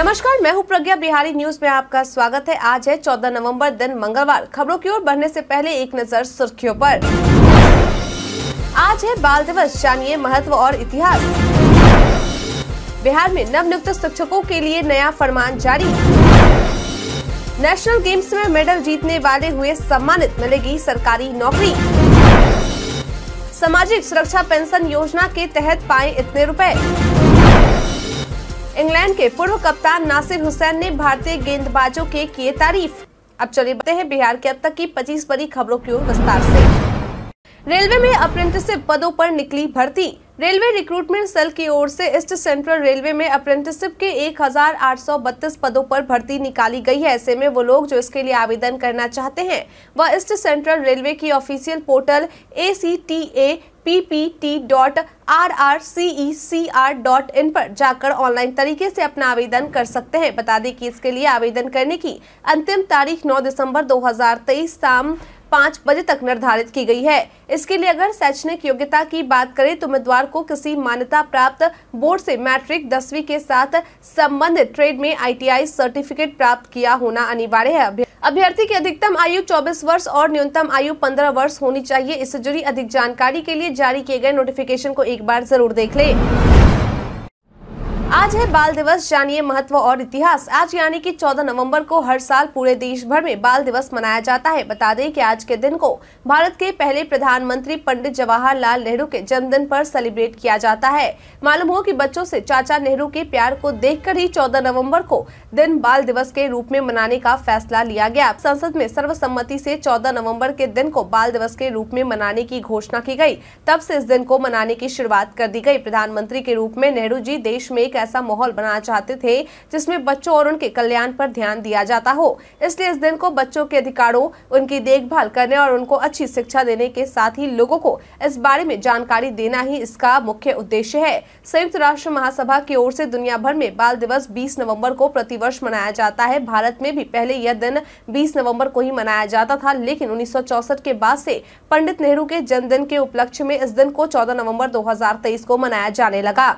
नमस्कार मैं हूं प्रज्ञा बिहारी न्यूज में आपका स्वागत है आज है 14 नवंबर दिन मंगलवार खबरों की ओर बढ़ने से पहले एक नजर सुर्खियों पर आज है बाल दिवस जानिए महत्व और इतिहास बिहार में नवनियुक्त शिक्षकों के लिए नया फरमान जारी नेशनल गेम्स में मेडल जीतने वाले हुए सम्मानित मिलेगी सरकारी नौकरी सामाजिक सुरक्षा पेंशन योजना के तहत पाए इतने रूपए इंग्लैंड के पूर्व कप्तान नासिर हुसैन ने भारतीय गेंदबाजों के किए तारीफ अब चले बताते हैं बिहार के अब तक की पच्चीस बड़ी खबरों की ओर विस्तार से रेलवे में अप्रेंटिसशिप पदों पर निकली भर्ती रेलवे रिक्रूटमेंट सेल की ओर से ईस्ट सेंट्रल रेलवे में अप्रेंटिसशिप के 1832 पदों पर भर्ती निकाली गई है ऐसे में वो लोग जो इसके लिए आवेदन करना चाहते हैं वह ईस्ट सेंट्रल रेलवे की official portal A C T A ppt.rrceCR.in पर जाकर ऑनलाइन तरीके से अपना आवेदन कर सकते हैं बता दें कि इसके लिए आवेदन करने की अंतिम तारीख 9 दिसंबर 2023 शाम पाँच बजे तक निर्धारित की गई है इसके लिए अगर शैक्षणिक योग्यता की बात करें तो उम्मीदवार को किसी मान्यता प्राप्त बोर्ड से मैट्रिक दसवीं के साथ संबंधित ट्रेड में आईटीआई सर्टिफिकेट प्राप्त किया होना अनिवार्य है अभ्यर्थी की अधिकतम आयु 24 वर्ष और न्यूनतम आयु 15 वर्ष होनी चाहिए इससे जुड़ी अधिक जानकारी के लिए जारी किए गए नोटिफिकेशन को एक बार जरूर देख ले आज है बाल दिवस जानिए महत्व और इतिहास आज यानी कि 14 नवंबर को हर साल पूरे देश भर में बाल दिवस मनाया जाता है बता दें कि आज के दिन को भारत के पहले प्रधानमंत्री पंडित जवाहरलाल नेहरू के जन्मदिन पर सेलिब्रेट किया जाता है मालूम हो कि बच्चों से चाचा नेहरू के प्यार को देखकर ही 14 नवम्बर को दिन बाल दिवस के रूप में मनाने का फैसला लिया गया संसद में सर्वसम्मति ऐसी चौदह नवम्बर के दिन को बाल दिवस के रूप में मनाने की घोषणा की गयी तब ऐसी इस दिन को मनाने की शुरुआत कर दी गयी प्रधानमंत्री के रूप में नेहरू जी देश में एक ऐसा माहौल बनाना चाहते थे जिसमें बच्चों और उनके कल्याण पर ध्यान दिया जाता हो इसलिए इस दिन को बच्चों के अधिकारों उनकी देखभाल करने और उनको अच्छी शिक्षा देने के साथ ही लोगों को इस बारे में जानकारी देना ही इसका मुख्य उद्देश्य है संयुक्त राष्ट्र महासभा की ओर से दुनिया भर में बाल दिवस बीस नवम्बर को प्रतिवर्ष मनाया जाता है भारत में भी पहले यह दिन बीस नवम्बर को ही मनाया जाता था लेकिन उन्नीस के बाद से पंडित नेहरू के जन्मदिन के उपलक्ष्य में इस दिन को 14 नवंबर 2023 को मनाया जाने लगा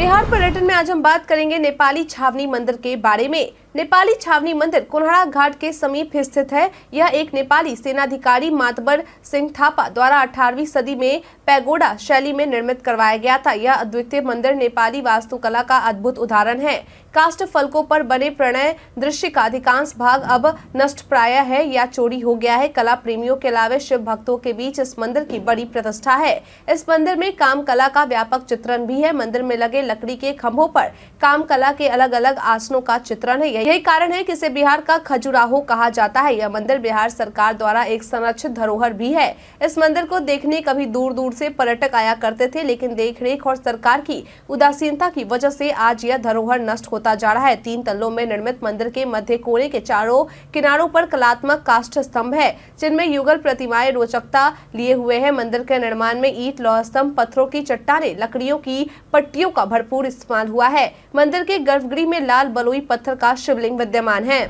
बिहार पर्यटन में आज हम बात करेंगे नेपाली छावनी मंदिर के बारे में नेपाली छावनी मंदिर कोल्हाड़ा घाट के समीप स्थित है यह एक नेपाली सेनाधिकारी मातबर सिंह थापा द्वारा 18वीं सदी में पैगोडा शैली में निर्मित करवाया गया था यह अद्वितीय मंदिर नेपाली वास्तुकला का अद्भुत उदाहरण है कास्ट फलकों पर बने प्रणय दृश्य का अधिकांश भाग अब नष्ट प्राय है या चोरी हो गया है कला प्रेमियों के अलावा शिव भक्तों के बीच इस मंदिर की बड़ी प्रतिष्ठा है इस मंदिर में काम कला का व्यापक चित्रण भी है मंदिर में लगे लकड़ी के खम्भों पर काम कला के अलग अलग आसनों का चित्रण है है यही कारण है कि इसे बिहार का खजुराहो कहा जाता है यह मंदिर बिहार सरकार द्वारा एक संरक्षित धरोहर भी है इस मंदिर को देखने कभी दूर दूर से पर्यटक आया करते थे लेकिन देखरेख और सरकार की उदासीनता की वजह से आज यह धरोहर नष्ट होता जा रहा है तीन तल्लों में निर्मित मंदिर के मध्य कोने के चारों किनारों पर कलात्मक काष्ठ स्तंभ है जिनमें युगल प्रतिमाएं रोचकता लिए हुए है मंदिर के निर्माण में ईट लौह स्तंभ पत्थरों की चट्टाने लकड़ियों की पट्टियों का भरपूर इस्तेमाल हुआ है मंदिर के गर्भगृह में लाल बलोई पत्थर का शिवलिंग विद्यमान है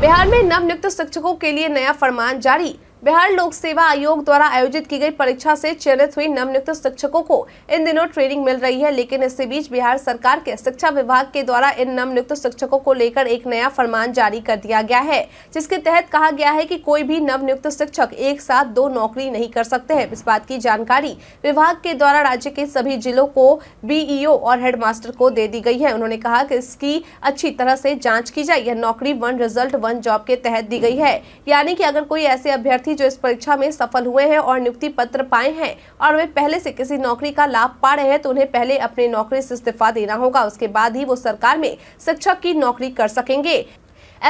बिहार में नवनियुक्त शिक्षकों के लिए नया फरमान जारी बिहार लोक सेवा आयोग द्वारा आयोजित की गई परीक्षा से चयनित हुई नवनियुक्त शिक्षकों को इन दिनों ट्रेनिंग मिल रही है लेकिन इसी बीच बिहार सरकार के शिक्षा विभाग के द्वारा इन नवनियुक्त शिक्षकों को लेकर एक नया फरमान जारी कर दिया गया है जिसके तहत कहा गया है कि कोई भी नवनियुक्त शिक्षक एक साथ दो नौकरी नहीं कर सकते है इस बात की जानकारी विभाग के द्वारा राज्य के सभी जिलों को बीईओ e और हेडमास्टर को दे दी गई है उन्होंने कहा की इसकी अच्छी तरह से जाँच की जाए यह नौकरी वन रिजल्ट वन जॉब के तहत दी गई है यानी की अगर कोई ऐसे अभ्यर्थी अभ्यर्थी जो इस परीक्षा में सफल हुए हैं और नियुक्ति पत्र पाए हैं और वे पहले से किसी नौकरी का लाभ पा रहे हैं तो उन्हें पहले अपने नौकरी से इस्तीफा देना होगा उसके बाद ही वो सरकार में शिक्षक की नौकरी कर सकेंगे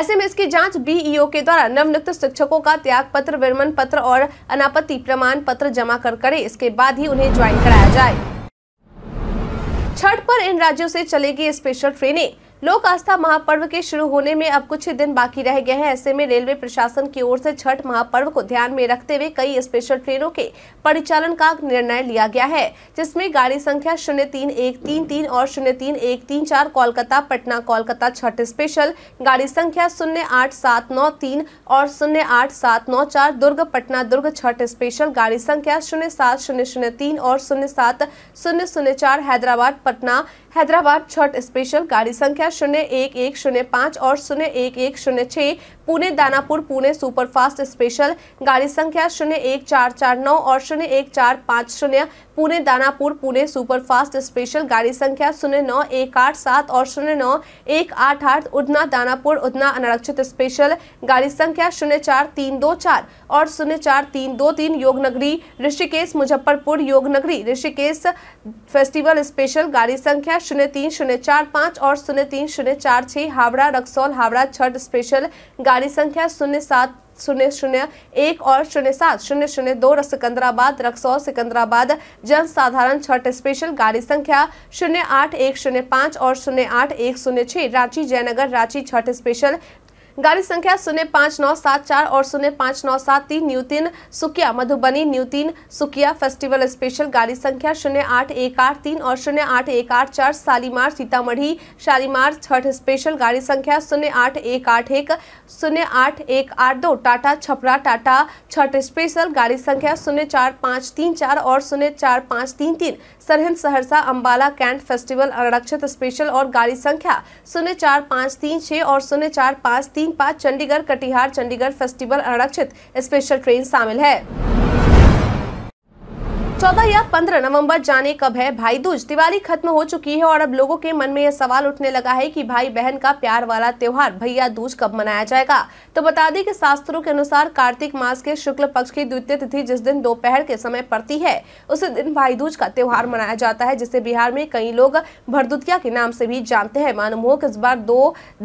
ऐसे में इसकी जांच बीईओ के द्वारा नवनियुक्त शिक्षकों का त्याग पत्र विरमन पत्र और अनापत्ति प्रमाण पत्र जमा कर करे इसके बाद ही उन्हें ज्वाइन कराया जाए छठ पर इन राज्यों से चलेगी स्पेशल ट्रेनें लोक आस्था महापर्व के शुरू होने में अब कुछ दिन बाकी रह गए हैं ऐसे में रेलवे प्रशासन की ओर से छठ महापर्व को ध्यान में रखते हुए कई स्पेशल ट्रेनों के परिचालन का निर्णय लिया गया है जिसमें गाड़ी संख्या शून्य तीन एक तीन तीन और शून्य तीन एक तीन चार कोलकाता पटना कोलकाता छठ स्पेशल गाड़ी संख्या शून्य आठ सात नौ तीन और शून्य आठ सात नौ चार दुर्ग पटना दुर्ग छठ स्पेशल गाड़ी संख्या शून्य सात शून्य शून्य तीन और शून्य सात शून्य शून्य चार हैदराबाद पटना हैदराबाद छठ स्पेशल गाड़ी संख्या शून्य एक एक शून्य पाँच और शून्य एक एक शून्य छः पुणे दानापुर पुणे सुपरफास्ट स्पेशल गाड़ी संख्या शून्य एक चार चार नौ और शून्य एक चार पाँच शून्य पुणे दानापुर पुणे सुपरफास्ट स्पेशल गाड़ी संख्या शून्य नौ एक आठ सात और शून्य नौ एक आठ आठ उधना दानापुर उधना अनारक्षित स्पेशल गाड़ी संख्या शून्य चार तीन दो चार और शून्य चार तीन दो तीन योगनगरी ऋषिकेश मुजफ्फरपुर योगनगरी ऋषिकेश फेस्टिवल स्पेशल गाड़ी संख्या शून्य तीन शून्य चार पाँच और शून्य तीन शून्य चार छः हावड़ा रक्सौल हावड़ा छठ स्पेशल गाड़ी संख्या शून्य सात शून्य शून्य एक और शून्य सात शून्य शून्य दो सिकंदराबाद रक्सौल सिकंदराबाद जन साधारण छठ स्पेशल गाड़ी संख्या शून्य आठ एक शून्य पाँच और शून्य आठ एक शून्य छः रांची जयनगर रांची छठ स्पेशल गाड़ी संख्या शून्य पाँच नौ सात चार और शून्य पाँच नौ सात तीन न्यू तीन सुकिया मधुबनी न्यू तीन सुकिया फेस्टिवल स्पेशल गाड़ी संख्या शून्य आठ एक आठ तीन और शून्य आठ एक आठ चार शालीमार सीतामढ़ी शालीमार छठ स्पेशल गाड़ी संख्या शून्य आठ एक आठ एक शून्य आठ एक आठ दो टाटा छपरा टाटा छठ स्पेशल गाड़ी संख्या शून्य चार पाँच तीन चार और शून्य चार पाँच तीन तीन सरहिंद सहरसा अम्बाला कैंट फेस्टिवल आरक्षित स्पेशल और गाड़ी संख्या शून्य चार पाँच तीन छः और शून्य चार पाँच तीन पाँच चंडीगढ़ कटिहार चंडीगढ़ फेस्टिवल आरक्षित स्पेशल ट्रेन शामिल है चौदह या पंद्रह नवंबर जाने कब है भाई दूज दिवाली खत्म हो चुकी है और अब लोगों के मन में यह सवाल उठने लगा है कि भाई बहन का प्यार वाला त्योहार भैया दूज कब मनाया जाएगा तो बता दें कि शास्त्रों के अनुसार कार्तिक मास के शुक्ल पक्ष की द्वितीय तिथि जिस दिन दोपहर के समय पड़ती है उसी दिन भाई दूज का त्योहार मनाया जाता है जिसे बिहार में कई लोग भरदुतिया के नाम से भी जानते हैं मालूम हो कि इस बार दो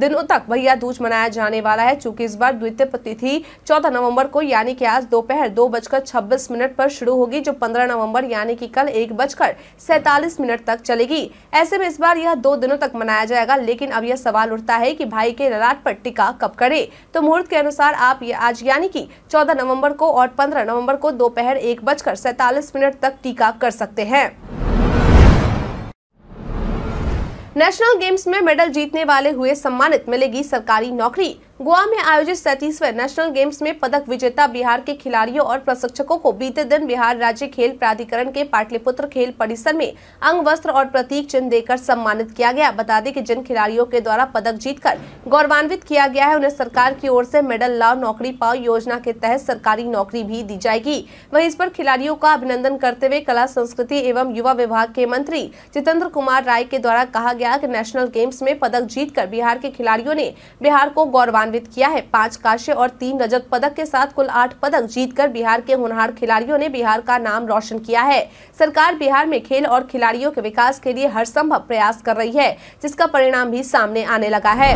दिनों तक भैया दूज मनाया जाने वाला है चूंकि इस बार द्वितीय तिथि चौदह नवम्बर को यानी की आज दोपहर दो बजकर छब्बीस मिनट पर शुरू होगी जो पंद्रह नवंबर नवंबर यानी कि कल एक बजकर सैतालीस मिनट तक चलेगी ऐसे में इस बार यह दो दिनों तक मनाया जाएगा लेकिन अब यह सवाल उठता है कि भाई के ललाट पर टीका कब करे तो मुहूर्त के अनुसार आप ये आज यानी कि चौदह नवम्बर को और पंद्रह नवम्बर को दोपहर एक बजकर सैतालीस मिनट तक टीका कर सकते हैं नेशनल गेम्स में मेडल जीतने वाले हुए सम्मानित मिलेगी सरकारी नौकरी गोवा में आयोजित सैतीसवें नेशनल गेम्स में पदक विजेता बिहार के खिलाड़ियों और प्रशिक्षकों को बीते दिन बिहार राज्य खेल प्राधिकरण के पाटलिपुत्र खेल परिसर में अंग वस्त्र और प्रतीक चिन्ह देकर सम्मानित किया गया बता दें कि जिन खिलाड़ियों के द्वारा पदक जीतकर गौरवान्वित किया गया है उन्हें सरकार की ओर से मेडल लाओ नौकरी पाओ योजना के तहत सरकारी नौकरी भी दी जाएगी वही इस पर खिलाड़ियों का अभिनंदन करते हुए कला संस्कृति एवं युवा विभाग के मंत्री जितेंद्र कुमार राय के द्वारा कहा गया की नेशनल गेम्स में पदक जीत बिहार के खिलाड़ियों ने बिहार को गौरवान सम्मानित किया है पांच काशे और तीन रजत पदक के साथ कुल आठ पदक जीतकर बिहार के होनहार खिलाड़ियों ने बिहार का नाम रोशन किया है सरकार बिहार में खेल और खिलाड़ियों के विकास के लिए हर संभव प्रयास कर रही है जिसका परिणाम भी सामने आने लगा है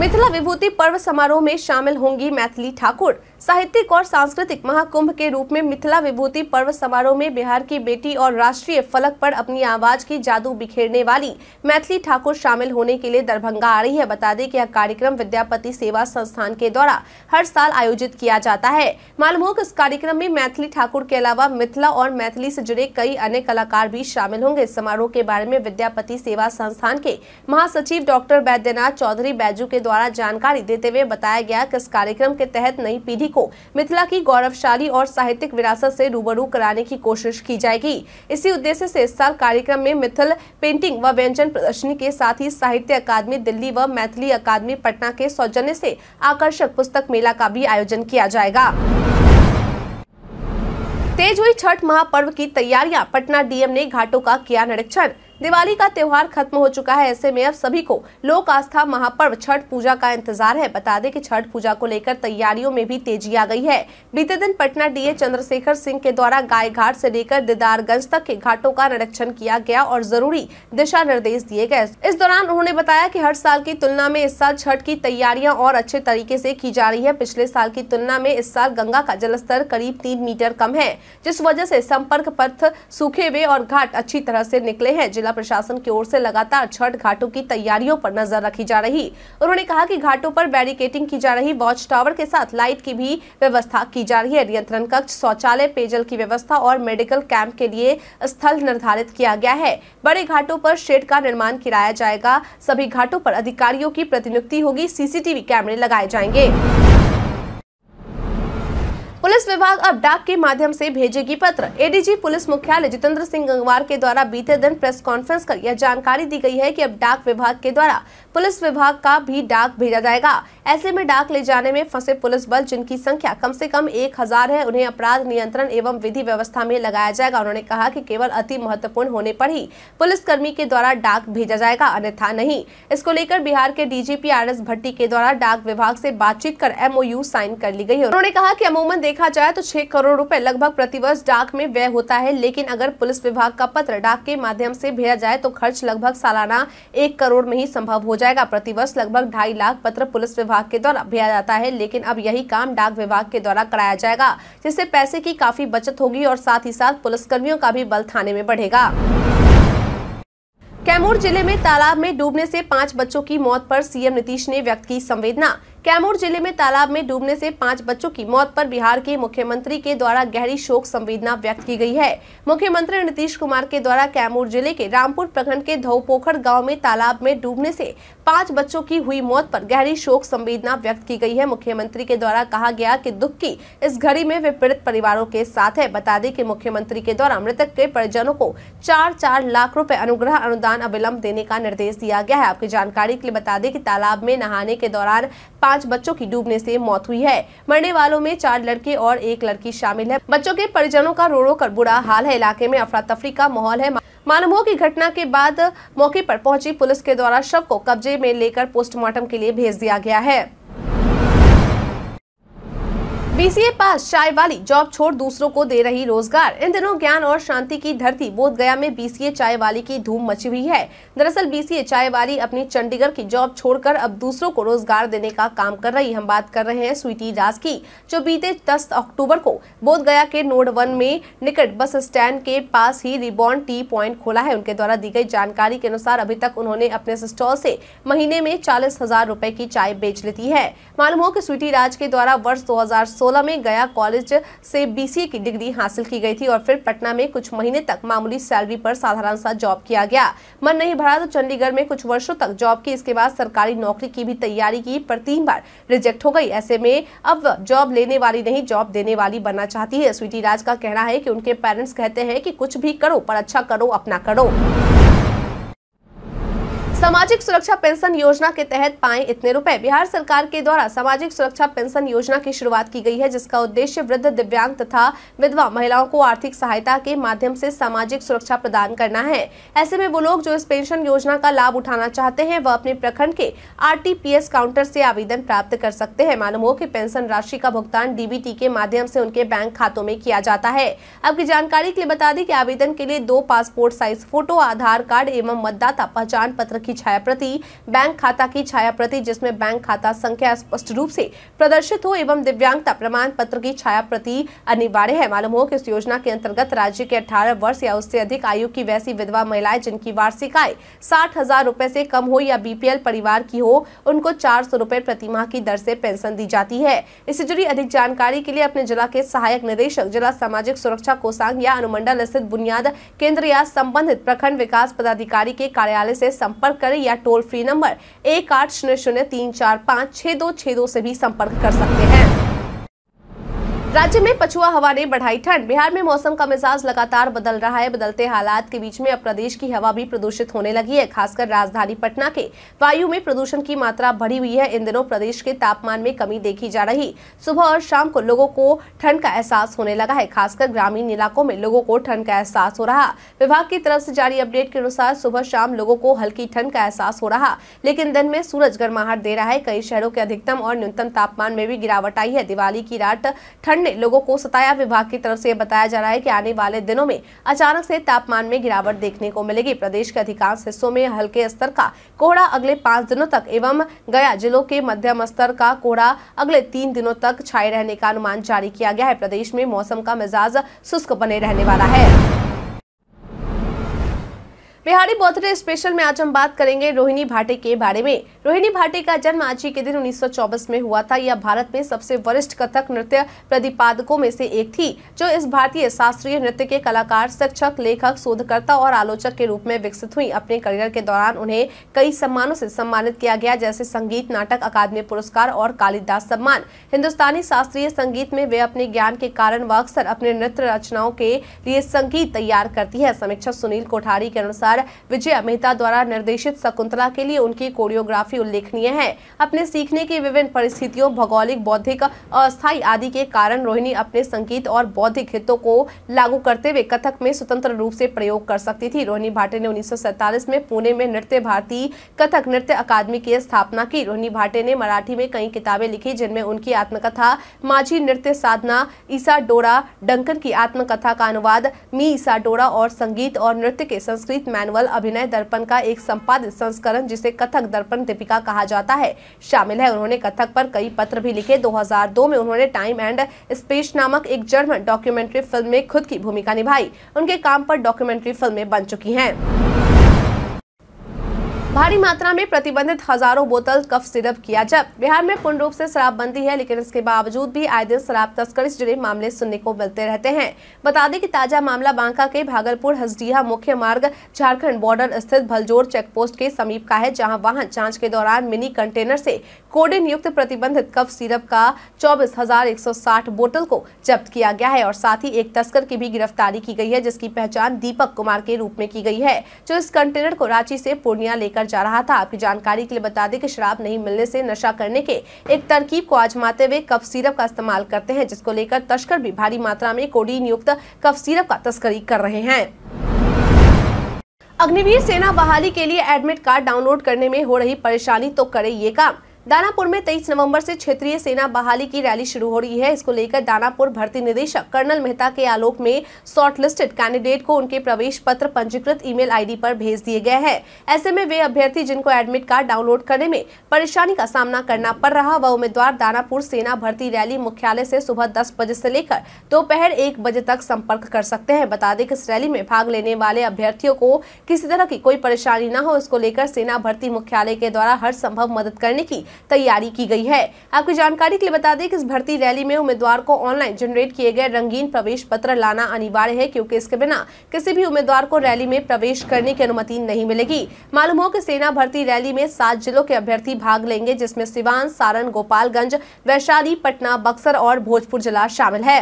मिथिला विभूति पर्व समारोह में शामिल होंगी मैथिली ठाकुर साहित्यिक और सांस्कृतिक महाकुंभ के रूप में मिथिला विभूति पर्व समारोह में बिहार की बेटी और राष्ट्रीय फलक पर अपनी आवाज की जादू बिखेरने वाली मैथिली ठाकुर शामिल होने के लिए दरभंगा आ रही है बता दें कि यह कार्यक्रम विद्यापति सेवा संस्थान के द्वारा हर साल आयोजित किया जाता है मालूम हो कि इस कार्यक्रम में मैथिली ठाकुर के अलावा मिथिला और मैथिली से जुड़े कई अन्य कलाकार भी शामिल होंगे इस समारोह के बारे में विद्यापति सेवा संस्थान के महासचिव डॉक्टर बैद्यनाथ चौधरी बैजू के द्वारा जानकारी देते हुए बताया गया कि इस कार्यक्रम के तहत नई पीढ़ी को मिथिला की गौरवशाली और साहित्यिक विरासत से रूबरू कराने की कोशिश की जाएगी इसी उद्देश्य से इस साल कार्यक्रम में मिथिल पेंटिंग व व्यंजन प्रदर्शनी के साथ ही साहित्य अकादमी दिल्ली व मैथिली अकादमी पटना के सौजन्य से आकर्षक पुस्तक मेला का भी आयोजन किया जाएगा तेज हुई छठ महापर्व की तैयारियां पटना डीएम ने घाटों का किया निरीक्षण दिवाली का त्यौहार खत्म हो चुका है ऐसे में अब सभी को लोक आस्था महापर्व छठ पूजा का इंतजार है बता दें कि छठ पूजा को लेकर तैयारियों में भी तेजी आ गई है बीते दिन पटना डीए चंद्रशेखर सिंह के द्वारा गाय घाट से लेकर दिदारगंज तक के घाटों का निरीक्षण किया गया और जरूरी दिशा निर्देश दिए गए इस दौरान उन्होंने बताया की हर साल की तुलना में इस साल छठ की तैयारियाँ और अच्छे तरीके ऐसी की जा रही है पिछले साल की तुलना में इस साल गंगा का जलस्तर करीब तीन मीटर कम है जिस वजह ऐसी संपर्क पथ सूखे हुए और घाट अच्छी तरह ऐसी निकले हैं जिला जिला प्रशासन की ओर से लगातार छठ घाटों की तैयारियों पर नजर रखी जा रही उन्होंने कहा कि घाटों पर बैरिकेटिंग की जा रही वॉच टावर के साथ लाइट की भी व्यवस्था की जा रही है नियंत्रण कक्ष शौचालय पेयजल की व्यवस्था और मेडिकल कैंप के लिए स्थल निर्धारित किया गया है बड़े घाटों पर शेड का निर्माण किराया जाएगा सभी घाटों पर अधिकारियों की प्रतिनियुक्ति होगी सीसीटीवी कैमरे लगाए जाएंगे पुलिस विभाग अब डाक के माध्यम से भेजेगी पत्र एडीजी पुलिस मुख्यालय जितेंद्र सिंह गंगवार के द्वारा बीते दिन प्रेस कॉन्फ्रेंस कर यह जानकारी दी गई है की अब डाक विभाग के द्वारा पुलिस विभाग का भी डाक भेजा जाएगा ऐसे में डाक ले जाने में फंसे पुलिस बल जिनकी संख्या कम से कम एक हजार है उन्हें अपराध नियंत्रण एवं विधि व्यवस्था में लगाया जाएगा उन्होंने कहा कि केवल अति महत्वपूर्ण होने पर ही पुलिसकर्मी के द्वारा डाक भेजा जाएगा अन्यथा नहीं इसको लेकर बिहार के डीजीपी आर एस भट्टी के द्वारा डाक विभाग से बातचीत कर एमओयू साइन कर ली गई है उन्होंने कहा कि अमूमन देखा जाए तो छह करोड़ रूपए लगभग प्रतिवर्ष डाक में व्यय होता है लेकिन अगर पुलिस विभाग का पत्र डाक के माध्यम से भेजा जाए तो खर्च लगभग सालाना एक करोड़ में ही संभव हो जाएगा प्रतिवर्ष लगभग ढाई लाख पत्र पुलिस विभाग के द्वारा भेजा जाता है लेकिन अब यही काम डाक विभाग के द्वारा कराया जाएगा जिससे पैसे की काफी बचत होगी और साथ ही साथ पुलिस कर्मियों का भी बल थाने में बढ़ेगा कैमूर जिले में तालाब में डूबने से पांच बच्चों की मौत पर सीएम नीतीश ने व्यक्त की संवेदना कैमूर जिले में तालाब में डूबने से पांच बच्चों की मौत पर बिहार के मुख्यमंत्री के द्वारा गहरी शोक संवेदना व्यक्त की गई है मुख्यमंत्री नीतीश कुमार के द्वारा कैमूर जिले के रामपुर प्रखंड के धोपोखर गांव में तालाब में डूबने से पांच बच्चों की हुई मौत पर गहरी शोक संवेदना व्यक्त की गई है मुख्यमंत्री के द्वारा कहा गया की दुख की इस घड़ी में वे पीड़ित परिवारों के साथ है बता दें की मुख्यमंत्री के द्वारा मृतक के परिजनों को चार चार लाख रूपए अनुग्रह अनुदान अविलंब देने का निर्देश दिया गया है आपकी जानकारी के लिए बता दें की तालाब में नहाने के दौरान पांच बच्चों की डूबने से मौत हुई है मरने वालों में चार लड़के और एक लड़की शामिल है बच्चों के परिजनों का रो रो कर बुरा हाल है इलाके में अफरा तफरी का माहौल है मालूम हो की घटना के बाद मौके पर पहुंची पुलिस के द्वारा शव को कब्जे में लेकर पोस्टमार्टम के लिए भेज दिया गया है बीसीए पास चाय वाली जॉब छोड़ दूसरों को दे रही रोजगार इन दिनों ज्ञान और शांति की धरती बोध गया में बीसीए चाय वाली की धूम मची हुई है दरअसल बीसीए चाय वाली अपनी चंडीगढ़ की जॉब छोड़कर अब दूसरों को रोजगार देने का काम कर रही हम बात कर रहे हैं स्वीटी राज की जो बीते दस अक्टूबर को बोध गया के नोड वन में निकट बस स्टैंड के पास ही रिबॉन टी प्वाइंट खोला है उनके द्वारा दी गई जानकारी के अनुसार अभी तक उन्होंने अपने स्टॉल से महीने में चालीस हजार की चाय बेच लेती है मालूम हो की स्वीटी राज के द्वारा वर्ष दो 2016 में गया कॉलेज से बीसीए की डिग्री हासिल की गई थी और फिर पटना में कुछ महीने तक मामूली सैलरी पर साधारण सा जॉब किया गया मन नहीं भरा तो चंडीगढ़ में कुछ वर्षों तक जॉब की इसके बाद सरकारी नौकरी की भी तैयारी की पर तीन बार रिजेक्ट हो गई ऐसे में अब जॉब लेने वाली नहीं जॉब देने वाली बनना चाहती है स्वीटी राज का कहना है की उनके पेरेंट्स कहते हैं की कुछ भी करो पर अच्छा करो अपना करो सामाजिक सुरक्षा पेंशन योजना के तहत पाए इतने रुपए बिहार सरकार के द्वारा सामाजिक सुरक्षा पेंशन योजना की शुरुआत की गई है जिसका उद्देश्य वृद्ध दिव्यांग तथा विधवा महिलाओं को आर्थिक सहायता के माध्यम से सामाजिक सुरक्षा प्रदान करना है ऐसे में वो लोग जो इस पेंशन योजना का लाभ उठाना चाहते हैं वह अपने प्रखंड के आर काउंटर से आवेदन प्राप्त कर सकते हैं मालूम हो की पेंशन राशि का भुगतान डीबीटी के माध्यम से उनके बैंक खातों में किया जाता है आपकी जानकारी के लिए बता दें की आवेदन के लिए दो passport size photo Aadhaar card एवं मतदाता पहचान पत्र की की छाया प्रति बैंक खाता की छाया प्रति जिसमें बैंक खाता संख्या स्पष्ट रूप से प्रदर्शित हो एवं दिव्यांगता प्रमाण पत्र की छाया प्रति अनिवार्य है मालूम हो कि इस योजना के अंतर्गत राज्य के अठारह वर्ष या उससे अधिक आयु की वैसी विधवा महिलाएं जिनकी वार्षिक आय साठ हजार रूपए से कम हो या बीपीएल परिवार की हो उनको चार सौ रूपए प्रतिमाह की दर से पेंशन दी जाती है इससे जुड़ी अधिक जानकारी के लिए अपने जिला के सहायक निदेशक जिला सामाजिक सुरक्षा कोषांग या अनुमंडल स्थित बुनियाद केंद्र या संबंधित प्रखंड विकास पदाधिकारी के कार्यालय से संपर्क करें या टोल फ्री नंबर एक आठ शून्य शून्य तीन चार पाँच छः दो छः दो से भी संपर्क कर सकते हैं राज्य में पछुआ हवा ने बढ़ाई ठंड बिहार में मौसम का मिजाज लगातार बदल रहा है बदलते हालात के बीच में अब प्रदेश की हवा भी प्रदूषित होने लगी है खासकर राजधानी पटना के वायु में प्रदूषण की मात्रा बढ़ी हुई है इन दिनों प्रदेश के तापमान में कमी देखी जा रही सुबह और शाम को लोगों को ठंड का एहसास होने लगा है खासकर ग्रामीण इलाकों में लोगों को ठंड का एहसास हो रहा विभाग की तरफ से जारी अपडेट के अनुसार सुबह शाम लोगों को हल्की ठंड का एहसास हो रहा लेकिन दिन में सूरज गर्माहट दे रहा है कई शहरों के अधिकतम और न्यूनतम तापमान में भी गिरावट आई है दिवाली की रात ठंड ठंड ने लोगों को सताया विभाग की तरफ से बताया जा रहा है कि आने वाले दिनों में अचानक से तापमान में गिरावट देखने को मिलेगी प्रदेश के अधिकांश हिस्सों में हल्के स्तर का कोहरा अगले पाँच दिनों तक एवं गया जिलों के मध्यम स्तर का कोहरा अगले तीन दिनों तक छाये रहने का अनुमान जारी किया गया है प्रदेश में मौसम का मिजाज शुष्क बने रहने वाला है बिहारी बर्थडे स्पेशल में आज हम बात करेंगे रोहिणी भाटे के बारे में रोहिणी भाटे का जन्म आज ही के दिन 1924 में हुआ था यह भारत में सबसे वरिष्ठ कथक नृत्य प्रतिपादकों में से एक थी जो इस भारतीय शास्त्रीय नृत्य के कलाकार शिक्षक लेखक शोधकर्ता और आलोचक के रूप में विकसित हुई अपने करियर के दौरान उन्हें कई सम्मानों से सम्मानित किया गया जैसे संगीत नाटक अकादमी पुरस्कार और कालिदास सम्मान हिंदुस्तानी शास्त्रीय संगीत में वे अपने ज्ञान के कारण व अक्सर अपने नृत्य रचनाओं के लिए संगीत तैयार करती है समीक्षक सुनील कोठारी के अनुसार कलाकार विजय मेहता द्वारा निर्देशित शकुंतला के लिए उनकी कोरियोग्राफी उल्लेखनीय है अपने सीखने की विभिन्न परिस्थितियों भौगोलिक बौद्धिक अस्थायी आदि के कारण रोहिणी अपने संगीत और बौद्धिक हितों को लागू करते हुए कथक में स्वतंत्र रूप से प्रयोग कर सकती थी रोहिणी भाटे ने उन्नीस में पुणे में नृत्य भारती कथक नृत्य अकादमी की स्थापना की रोहिणी भाटे ने मराठी में कई किताबें लिखी जिनमें उनकी आत्मकथा माझी नृत्य साधना ईसा डोरा डंकन की आत्मकथा का अनुवाद मी ईसा डोरा और संगीत और नृत्य के संस्कृत मैनुअल अभिनय दर्पण का एक संपादित संस्करण जिसे कथक दर्पण दीपिका कहा जाता है शामिल है उन्होंने कथक पर कई पत्र भी लिखे 2002 में उन्होंने टाइम एंड स्पेस नामक एक जर्मन डॉक्यूमेंट्री फिल्म में खुद की भूमिका निभाई उनके काम पर डॉक्यूमेंट्री फिल्में बन चुकी हैं भारी मात्रा में प्रतिबंधित हजारों बोतल कफ सिरप किया जब बिहार में पूर्ण रूप से शराबबंदी है लेकिन इसके बावजूद भी आए दिन शराब तस्करी से जुड़े मामले सुनने को मिलते रहते हैं बता दें कि ताजा मामला बांका के भागलपुर हजडीहा मुख्य मार्ग झारखंड बॉर्डर स्थित भलजोर चेक पोस्ट के समीप का है जहाँ वाहन जाँच के दौरान मिनी कंटेनर से कोडिन युक्त प्रतिबंधित कफ सिरप का चौबीस बोतल को जब्त किया गया है और साथ ही एक तस्कर की भी गिरफ्तारी की गई है जिसकी पहचान दीपक कुमार के रूप में की गई है जो इस कंटेनर को रांची से पूर्णिया लेकर लेकर जा रहा था आपकी जानकारी के लिए बता दें कि शराब नहीं मिलने से नशा करने के एक तरकीब को आजमाते हुए कफ सीरप का इस्तेमाल करते हैं जिसको लेकर तस्कर भी भारी मात्रा में कोडीन युक्त कफ सीरप का तस्करी कर रहे हैं अग्निवीर सेना बहाली के लिए एडमिट कार्ड डाउनलोड करने में हो रही परेशानी तो करे ये काम दानापुर में 23 नवंबर से क्षेत्रीय सेना बहाली की रैली शुरू हो रही है इसको लेकर दानापुर भर्ती निदेशक कर्नल मेहता के आलोक में शॉर्टलिस्टेड कैंडिडेट को उनके प्रवेश पत्र पंजीकृत ईमेल आईडी पर भेज दिए गए हैं ऐसे में वे अभ्यर्थी जिनको एडमिट कार्ड डाउनलोड करने में परेशानी का सामना करना पड़ रहा वह उम्मीदवार दानापुर सेना भर्ती रैली मुख्यालय ऐसी सुबह दस बजे ऐसी लेकर दोपहर एक बजे तक संपर्क कर सकते हैं बता दें कि इस रैली में भाग लेने वाले अभ्यर्थियों को किसी तरह की कोई परेशानी न हो इसको लेकर सेना भर्ती मुख्यालय के द्वारा हर संभव मदद करने की तैयारी की गई है आपकी जानकारी के लिए बता दें कि इस भर्ती रैली में उम्मीदवार को ऑनलाइन जनरेट किए गए रंगीन प्रवेश पत्र लाना अनिवार्य है क्योंकि इसके बिना किसी भी उम्मीदवार को रैली में प्रवेश करने की अनुमति नहीं मिलेगी मालूम हो की सेना भर्ती रैली में सात जिलों के अभ्यर्थी भाग लेंगे जिसमे सिवान सारण गोपालगंज वैशाली पटना बक्सर और भोजपुर जिला शामिल है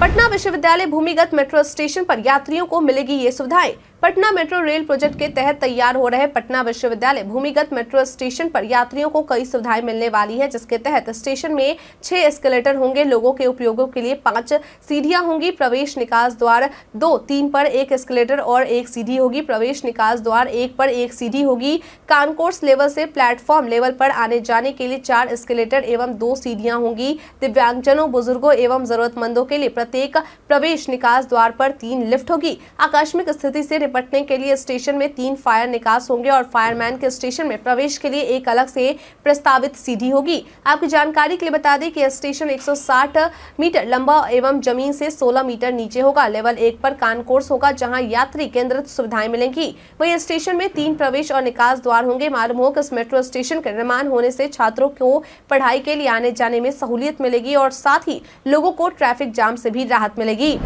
पटना विश्वविद्यालय भूमिगत मेट्रो स्टेशन पर यात्रियों को मिलेगी ये सुविधाएं पटना मेट्रो रेल प्रोजेक्ट के तहत तैयार हो रहे पटना विश्वविद्यालय भूमिगत मेट्रो स्टेशन पर यात्रियों को कई सुविधाएं मिलने वाली है जिसके तहत स्टेशन में छह एस्केलेटर होंगे लोगों के उपयोगों के लिए पांच सीढ़ियां होंगी प्रवेश निकास द्वार दो तीन पर एक एस्केलेटर और एक सीढ़ी होगी प्रवेश निकास द्वार एक पर एक सीढ़ी होगी कानकोर्स लेवल से प्लेटफॉर्म लेवल पर आने जाने के लिए चार एस्केलेटर एवं दो सीढ़ियां होंगी दिव्यांगजनों बुजुर्गों एवं जरूरतमंदों के लिए प्रत्येक प्रवेश निकास द्वार पर तीन लिफ्ट होगी आकस्मिक स्थिति से निपटने के लिए स्टेशन में तीन फायर निकास होंगे और फायरमैन के स्टेशन में प्रवेश के लिए एक अलग से प्रस्तावित सीढ़ी होगी आपकी जानकारी के लिए बता दें कि स्टेशन 160 मीटर लंबा एवं जमीन से 16 मीटर नीचे होगा लेवल एक पर कान कोर्स होगा जहाँ यात्री केंद्रित सुविधाएं मिलेंगी वही स्टेशन में तीन प्रवेश और निकास द्वार होंगे मालूम हो कि इस मेट्रो स्टेशन के निर्माण होने से छात्रों को पढ़ाई के लिए आने जाने में सहूलियत मिलेगी और साथ ही लोगों को ट्रैफिक जाम से भी राहत मिलेगी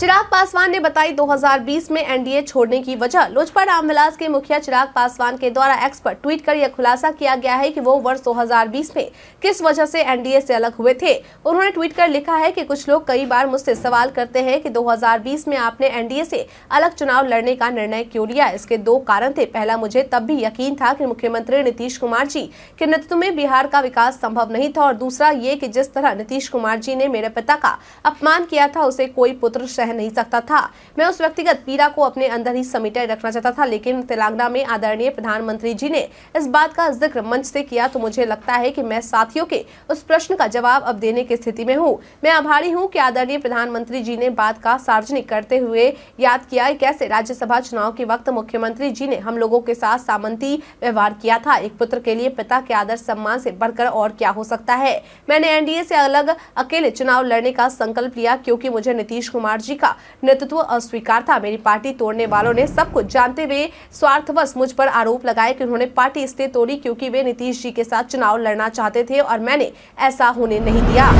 चिराग पासवान ने बताई 2020 में एनडीए छोड़ने की वजह लोजपा रामविलास के मुखिया चिराग पासवान के द्वारा एक्स पर ट्वीट कर यह खुलासा किया गया है कि वो वर्ष 2020 में किस वजह से एनडीए से अलग हुए थे उन्होंने ट्वीट कर लिखा है कि कुछ लोग कई बार मुझसे सवाल करते हैं कि 2020 में आपने एनडीए से अलग चुनाव लड़ने का निर्णय क्यों लिया इसके दो कारण थे पहला मुझे तब भी यकीन था की मुख्यमंत्री नीतीश कुमार जी के नेतृत्व में बिहार का विकास संभव नहीं था और दूसरा ये की जिस तरह नीतीश कुमार जी ने मेरे पिता का अपमान किया था उसे कोई पुत्र सह नहीं सकता था मैं उस व्यक्तिगत पीड़ा को अपने अंदर ही समेटे रखना चाहता था लेकिन तेलंगाना में आदरणीय प्रधानमंत्री जी ने इस बात का जिक्र मंच से किया तो मुझे लगता है कि मैं साथियों के उस प्रश्न का जवाब अब देने की स्थिति में हूँ मैं आभारी हूँ की आदरणीय प्रधानमंत्री जी ने बात का सार्वजनिक करते हुए याद किया कैसे राज्यसभा चुनाव के वक्त मुख्यमंत्री जी ने हम लोगों के साथ सामंती व्यवहार किया था एक पुत्र के लिए पिता के आदर सम्मान से बढ़कर और क्या हो सकता है मैंने एनडीए से अलग अकेले चुनाव लड़ने का संकल्प लिया क्योंकि मुझे नीतीश कुमार जी का नेतृत्व अस्वीकार था मेरी पार्टी तोड़ने वालों ने सब कुछ जानते हुए स्वार्थवश मुझ पर आरोप लगाए कि उन्होंने पार्टी इसलिए तोड़ी क्योंकि वे नीतीश जी के साथ चुनाव लड़ना चाहते थे और मैंने ऐसा होने नहीं दिया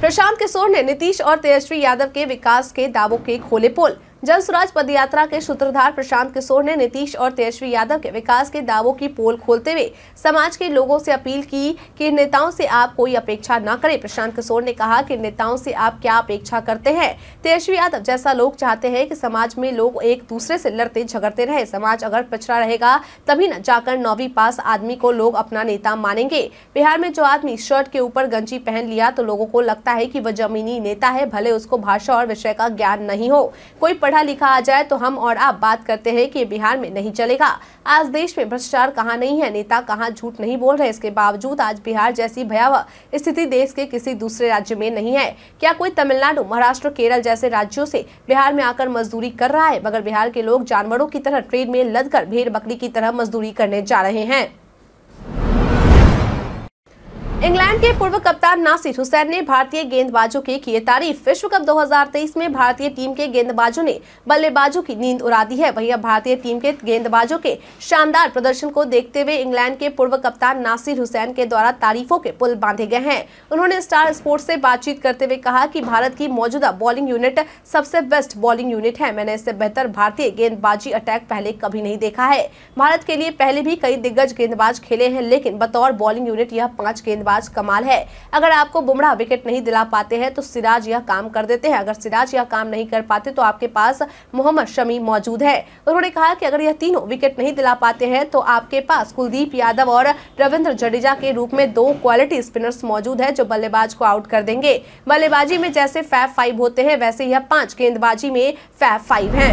प्रशांत किशोर ने नीतीश और तेजस्वी यादव के विकास के दावों के खोले पोल जल स्वराज पदयात्रा के सूत्रधार प्रशांत किशोर ने नीतीश और तेजस्वी यादव के विकास के दावों की पोल खोलते हुए समाज के लोगों से अपील की कि नेताओं से आप कोई अपेक्षा न करें प्रशांत किशोर ने कहा कि नेताओं से आप क्या अपेक्षा करते हैं तेजस्वी यादव जैसा लोग चाहते हैं कि समाज में लोग एक दूसरे से लड़ते झगड़ते रहे समाज अगर पिछड़ा रहेगा तभी न जाकर नौवीं पास आदमी को लोग अपना नेता मानेंगे बिहार में जो आदमी शर्ट के ऊपर गंजी पहन लिया तो लोगों को लगता है की वह जमीनी नेता है भले उसको भाषा और विषय का ज्ञान नहीं हो कोई पढ़ा लिखा आ जाए तो हम और आप बात करते हैं कि बिहार में नहीं चलेगा आज देश में भ्रष्टाचार कहाँ नहीं है नेता कहाँ झूठ नहीं बोल रहे इसके बावजूद आज बिहार जैसी भयावह स्थिति देश के किसी दूसरे राज्य में नहीं है क्या कोई तमिलनाडु महाराष्ट्र केरल जैसे राज्यों से बिहार में आकर मजदूरी कर रहा है मगर बिहार के लोग जानवरों की तरह ट्रेन में लद कर भेड़ बकरी की तरह मजदूरी करने जा रहे हैं इंग्लैंड के पूर्व कप्तान नासिर हुसैन ने भारतीय गेंदबाजों की किए तारीफ विश्व कप 2023 में भारतीय टीम के गेंदबाजों ने बल्लेबाजों की नींद उड़ा दी है वहीं अब भारतीय टीम के गेंदबाजों के शानदार प्रदर्शन को देखते हुए इंग्लैंड के पूर्व कप्तान नासिर हुसैन के द्वारा तारीफों के पुल बांधे गए हैं उन्होंने स्टार स्पोर्ट्स से बातचीत करते हुए कहा की भारत की मौजूदा बॉलिंग यूनिट सबसे बेस्ट बॉलिंग यूनिट है मैंने इससे बेहतर भारतीय गेंदबाजी अटैक पहले कभी नहीं देखा है भारत के लिए पहले भी कई दिग्गज गेंदबाज खेले हैं लेकिन बतौर बॉलिंग यूनिट यह पांच गेंदबाज बल्लेबाज कमाल है अगर आपको बुमराह विकेट नहीं दिला पाते हैं तो सिराज यह काम कर देते हैं अगर सिराज यह काम नहीं कर पाते तो आपके पास मोहम्मद शमी मौजूद है उन्होंने कहा कि अगर यह तीनों विकेट नहीं दिला पाते हैं तो आपके पास कुलदीप यादव और रविंद्र जडेजा के रूप में दो क्वालिटी स्पिनर्स मौजूद है जो बल्लेबाज को आउट कर देंगे बल्लेबाजी में जैसे फैफ फाइव होते हैं वैसे यह पांच गेंदबाजी में फैफ फाइव है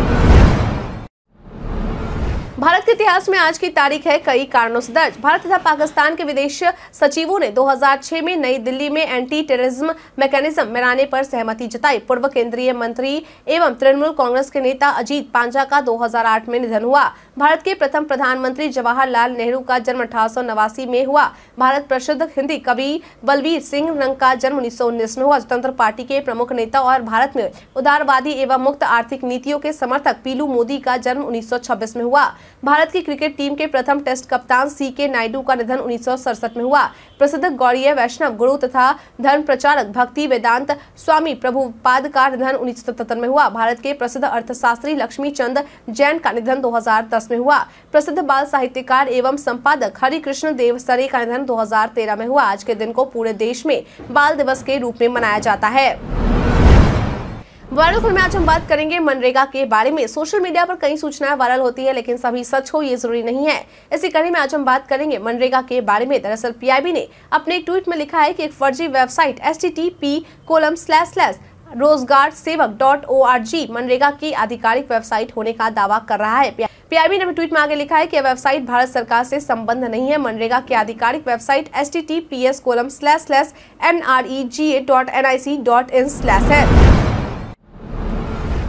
भारत के इतिहास में आज की तारीख है कई कारणों से दर्ज भारत तथा पाकिस्तान के विदेश सचिवों ने 2006 में नई दिल्ली में एंटी टेररिज्म मैकेनिज्म मनाने पर सहमति जताई पूर्व केंद्रीय मंत्री एवं तृणमूल कांग्रेस के नेता अजीत पांजा का 2008 में निधन हुआ भारत के प्रथम प्रधानमंत्री जवाहरलाल नेहरू का जन्म अठारह में हुआ भारत प्रसिद्ध हिंदी कवि बलवीर सिंह रंग का जन्म उन्नीस में हुआ स्वतंत्र पार्टी के प्रमुख नेता और भारत में उदारवादी एवं मुक्त आर्थिक नीतियों के समर्थक पीलू मोदी का जन्म उन्नीस में हुआ भारत की क्रिकेट टीम के प्रथम टेस्ट कप्तान सी के नायडू का निधन उन्नीस में हुआ प्रसिद्ध गौरीय वैष्णव गुरु तथा धर्म प्रचारक भक्ति वेदांत स्वामी प्रभुपाद का निधन उन्नीस में हुआ भारत के प्रसिद्ध अर्थशास्त्री लक्ष्मी चंद जैन का निधन 2010 में हुआ प्रसिद्ध बाल साहित्यकार एवं संपादक हरिकृष्ण देव सरे का निधन 2013 में हुआ आज के दिन को पूरे देश में बाल दिवस के रूप में मनाया जाता है वायरल में आज हम बात करेंगे मनरेगा के बारे में सोशल मीडिया पर कई सूचनाएं वायरल होती है लेकिन सभी सच हो ये जरूरी नहीं है इसी कड़ी में आज हम बात करेंगे मनरेगा के बारे में दरअसल पीआईबी ने अपने एक ट्वीट में लिखा है कि एक फर्जी website S T T P colon slash slash Rozgar Sevak dot O R G मनरेगा की आधिकारिक वेबसाइट होने का दावा कर रहा है पीआईबी ने ट्वीट में आगे लिखा है कि यह वेबसाइट भारत सरकार से संबंध नहीं है मनरेगा की आधिकारिक website S T T P S colon slash slash N R E G A dot N I C dot in slash है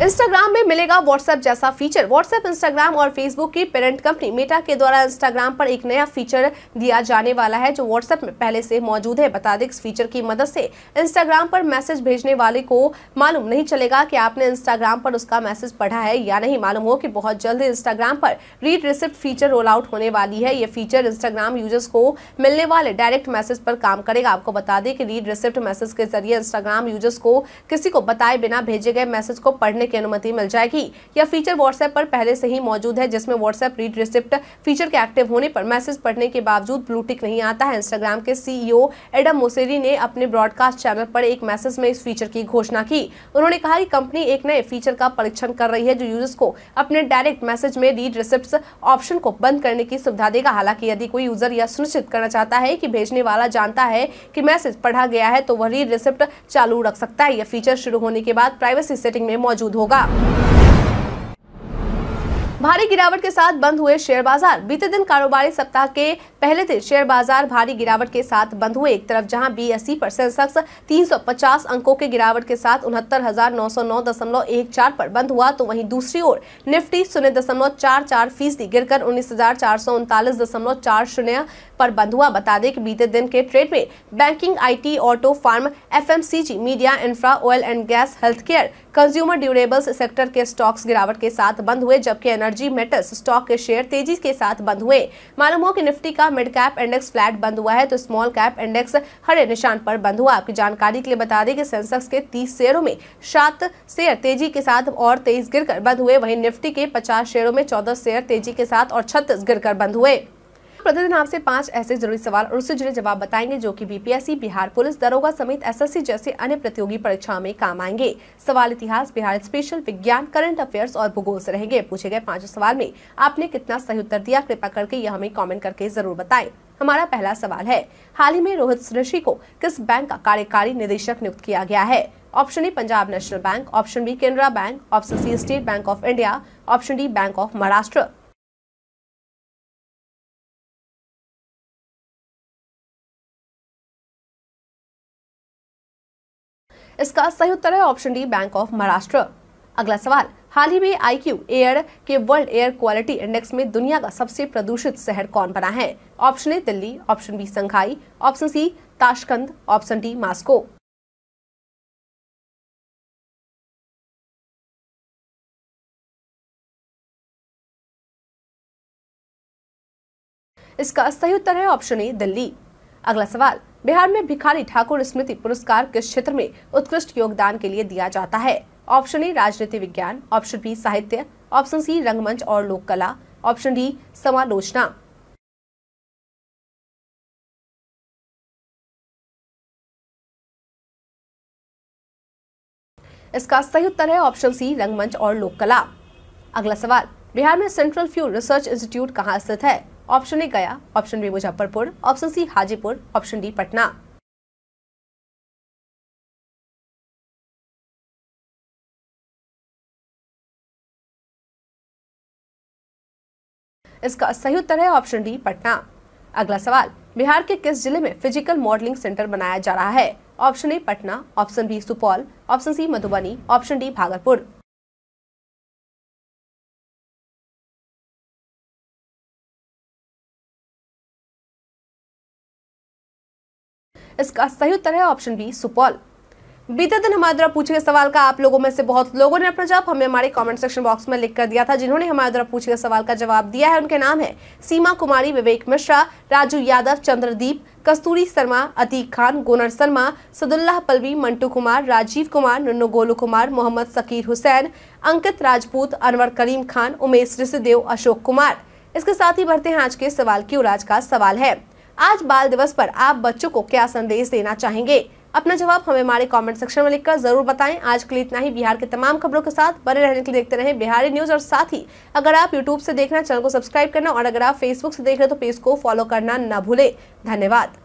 इंस्टाग्राम में मिलेगा व्हाट्सएप जैसा फीचर व्हाट्सएप इंस्टाग्राम और फेसबुक की पेरेंट कंपनी मेटा के द्वारा इंस्टाग्राम पर एक नया फीचर दिया जाने वाला है जो व्हाट्सएप में पहले से मौजूद है बता दें इस फीचर की मदद से इंस्टाग्राम पर मैसेज भेजने वाले को मालूम नहीं चलेगा कि आपने इंस्टाग्राम पर उसका मैसेज पढ़ा है या नहीं मालूम हो कि बहुत जल्द इंस्टाग्राम पर read receipt feature roll out होने वाली है ये फीचर इंस्टाग्राम यूजर्स को मिलने वाले डायरेक्ट मैसेज पर काम करेगा आपको बता दें कि रीड रिसिप्ट मैसेज के जरिए इंस्टाग्राम यूजर्स को किसी को बताए बिना भेजे गए मैसेज को पढ़ने की अनुमति मिल जाएगी यह फीचर व्हाट्सएप पर पहले से ही मौजूद है जिसमें व्हाट्सएप रीड रिसिप्ट फीचर के एक्टिव होने पर मैसेज पढ़ने के बावजूद ब्लूटिक नहीं आता है इंस्टाग्राम के सीईओ एडम मोसेरी ने अपने ब्रॉडकास्ट चैनल पर एक मैसेज में इस फीचर की घोषणा की उन्होंने कहा कि कंपनी एक नए फीचर का परीक्षण कर रही है जो यूजर्स को अपने डायरेक्ट मैसेज में रीड रिसिप्ट ऑप्शन को बंद करने की सुविधा देगा हालांकि यदि कोई यूजर यह सुनिश्चित करना चाहता है कि भेजने वाला जानता है कि मैसेज पढ़ा गया है तो वह रीड रिसिप्ट चालू रख सकता है यह फीचर शुरू होने के बाद प्राइवेसी सेटिंग में मौजूद हो होगा भारी गिरावट के साथ बंद हुए शेयर बाजार बीते दिन कारोबारी सप्ताह के पहले दिन शेयर बाजार भारी गिरावट के साथ बंद हुए एक तरफ जहां बीएसई e पर सेंसेक्स 350 अंकों के गिरावट के साथ उनहत्तर पर बंद हुआ तो वहीं दूसरी ओर निफ्टी शून्य दशमलव चार चार फीसदी गिर कर पर बंद हुआ बता दें कि बीते दिन के ट्रेड में banking I auto pharm F media infra oil and gas health care consumer durables sector के स्टॉक्स गिरावट के साथ बंद हुए जबकि एनर्जी एनर्जी मेटल्स स्टॉक के शेयर तेजी के साथ बंद हुए मालूम हो कि निफ्टी का मिड कैप इंडेक्स फ्लैट बंद हुआ है तो स्मॉल कैप इंडेक्स हरे निशान पर बंद हुआ आपकी जानकारी के लिए बता दें कि सेंसेक्स के तीस शेयरों में सात शेयर तेजी के साथ और तेईस गिरकर बंद हुए वहीं निफ्टी के पचास शेयरों में चौदह शेयर तेजी के साथ और छत्तीस गिरकर बंद हुए प्रतिदिन आपसे पांच ऐसे जरूरी सवाल और उससे जुड़े जवाब बताएंगे जो कि बीपीएससी बिहार पुलिस दरोगा समेत एसएससी जैसे अन्य प्रतियोगी परीक्षाओं में काम आएंगे सवाल इतिहास बिहार स्पेशल विज्ञान करंट अफेयर्स और भूगोल से रहेंगे पूछे गए पांचों सवाल में आपने कितना सही उत्तर दिया कृपा करके यह हमें कॉमेंट करके जरूर बताए हमारा पहला सवाल है हाल ही में रोहित ऋषि को किस बैंक का कार्यकारी निदेशक नियुक्त किया गया है option A Punjab National Bank option B Canara Bank option C State Bank of India option D Bank of Maharashtra इसका सही उत्तर है option D Bank of Maharashtra अगला सवाल हाल ही में क्यू एयर के वर्ल्ड एयर क्वालिटी इंडेक्स में दुनिया का सबसे प्रदूषित शहर कौन बना है option A Delhi option B Shanghai option C Tashkent option D Moscow इसका सही उत्तर है ऑप्शन ए दिल्ली अगला सवाल बिहार में भिखारी ठाकुर स्मृति पुरस्कार किस क्षेत्र में उत्कृष्ट योगदान के लिए दिया जाता है ऑप्शन ए राजनीति विज्ञान ऑप्शन बी साहित्य ऑप्शन सी रंगमंच और लोक कला ऑप्शन डी समालोचना इसका सही उत्तर है ऑप्शन सी रंगमंच और लोक कला अगला सवाल बिहार में सेंट्रल फ्यूल रिसर्च इंस्टीट्यूट कहाँ स्थित है option A Gaya option B Muzaffarpur option C Hajipur option D Patna इसका सही उत्तर है ऑप्शन डी पटना अगला सवाल बिहार के किस जिले में फिजिकल मॉडलिंग सेंटर बनाया जा रहा है option A Patna option B Supaul option C Madhubani option D Bhagalpur इसका सही उत्तर है ऑप्शन बी सुपौल बीते दिन हमारे द्वारा पूछे गए सवाल का आप लोगों में से बहुत लोगों ने अपना जवाब हमें हमारे कमेंट सेक्शन बॉक्स में लिख कर दिया था जिन्होंने हमारे द्वारा पूछे गए सवाल का जवाब दिया है उनके नाम है सीमा कुमारी विवेक मिश्रा राजू यादव चंद्रदीप कस्तूरी शर्मा अतीक खान गोनर शर्मा सदुल्लाह पलवी मंटू कुमार राजीव कुमार नन्नू गोलू कुमार मोहम्मद सकीर हुसैन अंकित राजपूत अनवर करीम खान उमेश ऋषिदेव अशोक कुमार इसके साथ ही बढ़ते हैं आज के सवाल की उराज का सवाल है आज बाल दिवस पर आप बच्चों को क्या संदेश देना चाहेंगे अपना जवाब हमें हमारे कमेंट सेक्शन में लिखकर जरूर बताएं आज के लिए इतना ही बिहार के तमाम खबरों के साथ बने रहने के लिए देखते रहें बिहारी न्यूज और साथ ही अगर आप यूट्यूब से देखना चैनल को सब्सक्राइब करना और अगर आप फेसबुक से देख रहे तो पेज को फॉलो करना न भूले धन्यवाद